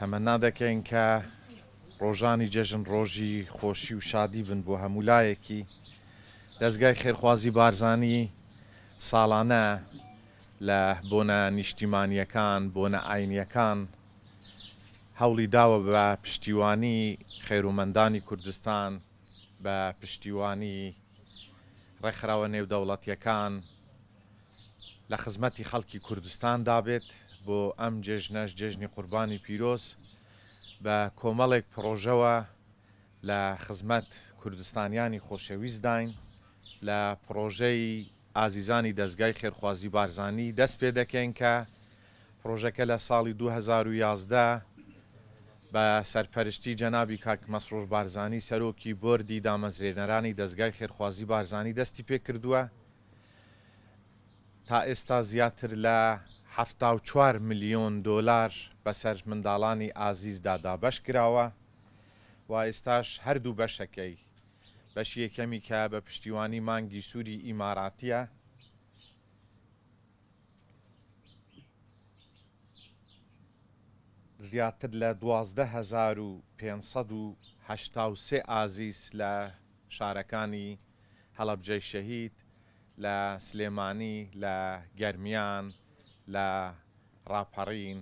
تەمەنا دەکەین کە ڕۆژانی جەژن ڕۆژی خۆشی و شادی بن بۆ هەمولایەکی دەستگای خێرخوازی بارزانانی ساڵانە لە بۆنە نیشتیمانیەکان بۆنە ئاینیەکان هەوڵی داوە بە پشتیوانی خێرومەندانی کوردستان بە پشتیوانی ڕێکخراوە نێودەوڵەتیەکان لە خزمەتی خەڵکی کوردستان دابێت بۆ ئەم جێژنەش جێژنی قوربانی پیرۆز بە کۆمەڵێک پرۆژەوە لە خزمەت کوردستانیانی خۆشەویست داین لە پرۆژەی ئازیزانی دەستگای خێرخوازی بارزانانی دەست پێ دەکەین کە پرۆژەکە لە ساڵی 2011 بە سەرپەرشتی جەنابی کاک مەسرور بارزانانی سەرۆکی بردی دامەزرێنەرانی دەستگای خێرخوازی بارزانانی دەستی پێ کردووە تا ئێستا زیاتر لە ه چوار میلیۆن دلار بەسەر منداڵانی ئازیزدادا بەش کراوە و ئێستاش هەردوو بەشەکەی بەشی یەکەمی کە بە پشتیوانی مانگی سووری ئیماراتیە زیاتر لە 1553 ئازیز لە شارەکانی هەڵەبجەی شەهید لە سلێمانی لە گەرمیان لە ڕاپەڕین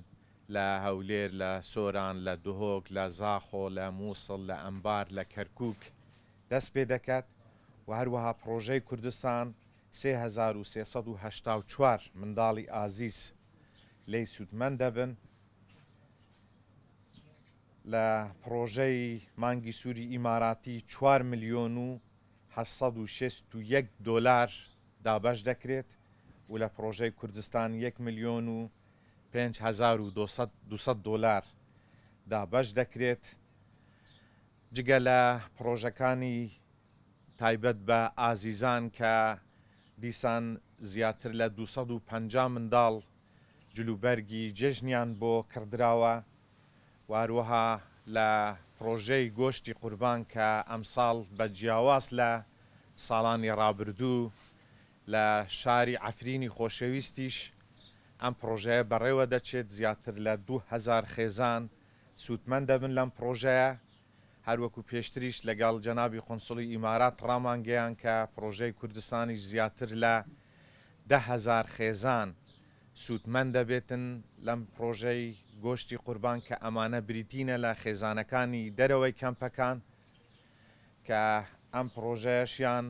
لە هەولێر لە سۆران لە دهۆک لە زاخۆ لە مووسڵ لە ئەمبار لە کەرکک دەست پێ دەکات و هەروەها پرۆژەی کوردستان 1384 منداڵی ئازیز لی سوودمەند دەبن لە پرۆژەی مانگی سووری ئیماراتی 4 میلیۆن و 16 دلار دابش دەکرێت و لە پرۆژەی کوردستان 1 میلیۆن و 5200 دلار دابش دەکرێت جگە لە پرۆژەکانی تایبەت بە ئازیزان کە دیسان زیاتر لە 250 منداڵ جلوبەرگی جێژنیان بۆ کردراوە واروەها لە پرۆژەی گۆشتی قوربان کە ئەمساڵ بە جیاواز لە ساڵانی ڕابردوو لە شاری ئەفرینی خۆشەویستیش ئەم پرۆژەیە بەڕێوە دەچێت زیاتر لە 2000 خێزان سوودمەند دەبن لەم پرۆژەیە هەروەکو پێشتریش لەگەڵ جەنابی خۆنسڵی ئیمارات ڕامانگەیان کە پرۆژەی کوردستانیش زیاتر لە دههزار خێزان سوودمەند دەبێتن لەم پرۆژەی گۆشتی قوربان کە ئەمانە بریتینە لە خێزانەکانی دەرەوەی کەمپەکان کە ئەم پرۆژەشیان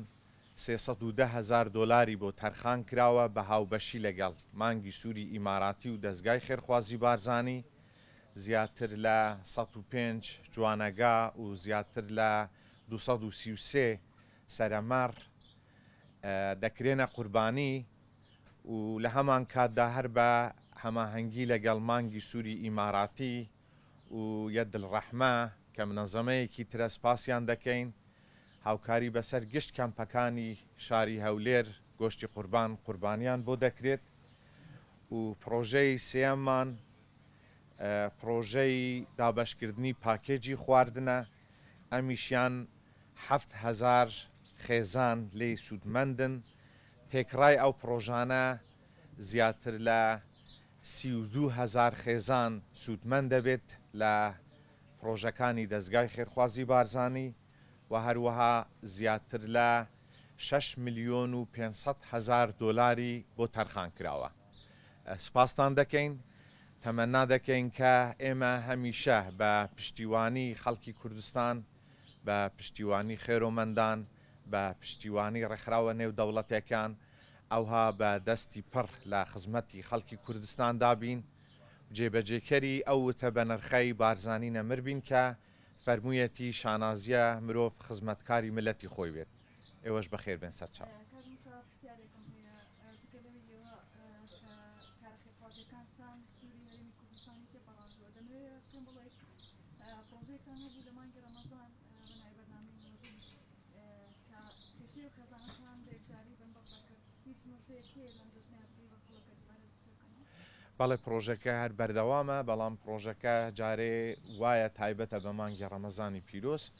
هزار دلاری بۆ تەرخان کراوە بە هاوبەشی لەگەڵ مانگی سووری ئیماراتی و دەستگای خێرخوازی بارزانانی زیاتر لە 105 جوانەگا و زیاتر لە 233 سەرەمەڕ دەکرێنە قوربانی و لە هەمان کاتدا هەر بە هەماهەنگی لەگەڵ مانگی سووری ئیماراتی و یە دڵڕەحمە کە منەزەمەیەکی ترەسپاسیان دەکەین هاوکاری بەسەر گشت کەمپەکانی شاری هەولێر گۆشتی قوربان قوربانیان بۆ دەکرێت و پرۆژەی سێمان پرۆژەی دابشکردنی پاکێجی خواردنە ئەمیشیان هزار خێزان لێ سوودمەندن تێکڕای ئەو پرۆژانە زیاتر لە هزار خێزان سوودمەند دەبێت لە پرۆژەکانی دەستگای خێرخوازی بارزانانی و هەروەها زیاتر لە 6 میلیۆن و 500 هزار دلاری بۆ تەرخان کراوە. سپاسان دەکەین تەمەنا دەکەین کە ئێمە هەمیشە بە پشتیوانی خەڵکی کوردستان بە پشتیوانی خێرۆمەندان بە پشتیوانی ڕێکخراوە نێو دەوڵەتەکان ئەوها بە دەستی پڕ لە خزمەتی خەڵکی کوردستان دابین جێبەجێکەری ئەو تە بە نرخەی بارزانانی نەمربین کە فەرموویەتی شانازیە مرۆڤ خزمەتکاری ملەتی خۆی بێت ئێوەش بەخێر بێن سەر چاو. هیچ مشتێک لەم جشنیاتی بە خڵەکەت بەڵێ پرۆژەکە هەر بەردەوامە بەڵام پرۆژەکە جارێ وایە تایبەتە بە مانگی ڕەمەزانی پیرۆست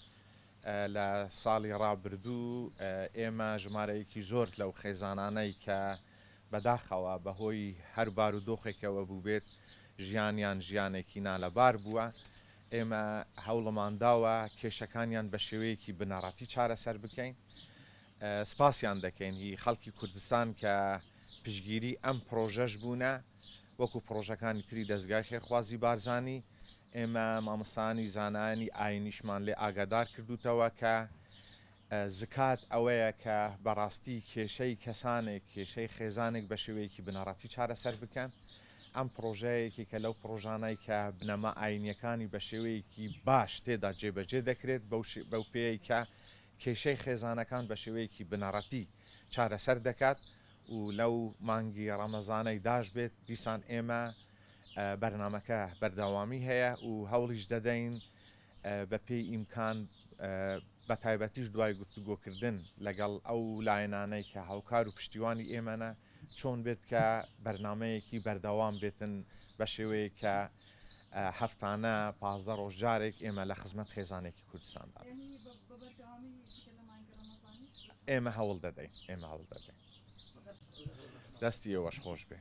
لە ساڵی ڕابردوو ئێمە ژمارەیەکی زۆر لەو خێزانانەی کە بەداخەوە بەهۆی هەر بار و دۆخێکەوە بوو بێت ژیانیان ژیانێکی نالەبار بووە ئێمە هەوڵەمانداوە کێشەکانیان بە شێوەیەکی بناڕەتی چارەسەر بکەین سپاسیان دەکەین هی خەڵکی کوردستان کە پشگیری ئەم پرۆژەش بوونە وەکو پرۆژەکانی تری دەستگای خێرخوازی بارزانانی ئێمە مامۆستانی زانانی ئاینیشمان لێ ئاگادار کردوتەوە کە زکات ئەوەیە کە بەڕاستی کێشەی کەسانێک کێشەی خێزانێک بە شێوەیەکی بنەڕەتی چارەسەر بکەن ئەم پرۆژەیەکی کە لەو پرۆژانای کە بنەما ئاینیەکانی بە شێوەیەکی باش تێدا جێبەجێ دەکرێت بەو پێی کە کێشەی خێزانەکان بە شێوەیەکی بنەڕەتی چارەسەر دەکات و لەو مانگی ڕەمەزانەی داش بێت دیسان ئێمە بەرنمەکە بەرداوامی هەیە و هەوڵیش دەدەین بە پێی ئیمکان بە تایبەتیش دوای گفتوگۆکردن لەگەڵ ئەو لایەنانەی کە هاوکار و پشتیوانی ئێمەە چۆن بێت کە بەرنمەیەکی بەردەوام بێتن بە شێوەیە کە هەفتانە پازدە ڕۆژ جارێک ئێمە لە خزمەت خێزانێکی کوردستاندا ئێمە هەوڵ دەدەین ئێمە هەوڵ دەدەین. دستی واش خوش به